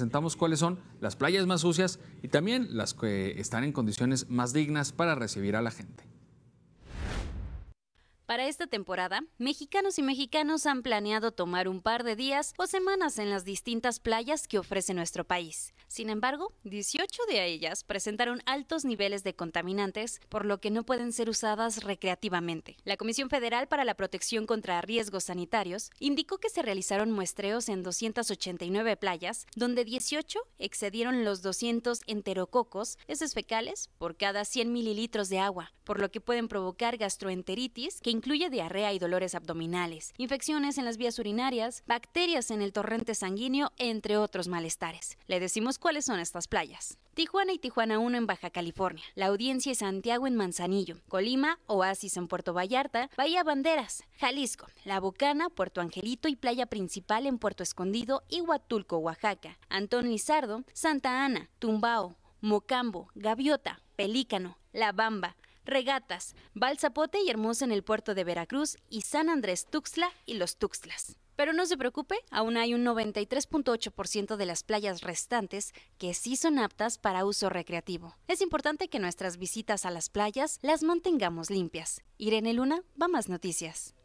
presentamos cuáles son las playas más sucias y también las que están en condiciones más dignas para recibir a la gente. Para esta temporada, mexicanos y mexicanos han planeado tomar un par de días o semanas en las distintas playas que ofrece nuestro país. Sin embargo, 18 de ellas presentaron altos niveles de contaminantes, por lo que no pueden ser usadas recreativamente. La Comisión Federal para la Protección contra Riesgos Sanitarios indicó que se realizaron muestreos en 289 playas, donde 18 excedieron los 200 enterococos, heces fecales, por cada 100 mililitros de agua, por lo que pueden provocar gastroenteritis, que incluye diarrea y dolores abdominales, infecciones en las vías urinarias, bacterias en el torrente sanguíneo, entre otros malestares. Le decimos cuáles son estas playas. Tijuana y Tijuana 1 en Baja California, La Audiencia y Santiago en Manzanillo, Colima, Oasis en Puerto Vallarta, Bahía Banderas, Jalisco, La Bocana, Puerto Angelito y Playa Principal en Puerto Escondido y Huatulco, Oaxaca, Antón Lizardo, Santa Ana, Tumbao, Mocambo, Gaviota, Pelícano, La Bamba, regatas, Zapote y Hermosa en el puerto de Veracruz y San Andrés Tuxtla y los Tuxtlas. Pero no se preocupe, aún hay un 93.8% de las playas restantes que sí son aptas para uso recreativo. Es importante que nuestras visitas a las playas las mantengamos limpias. Irene Luna, va más noticias.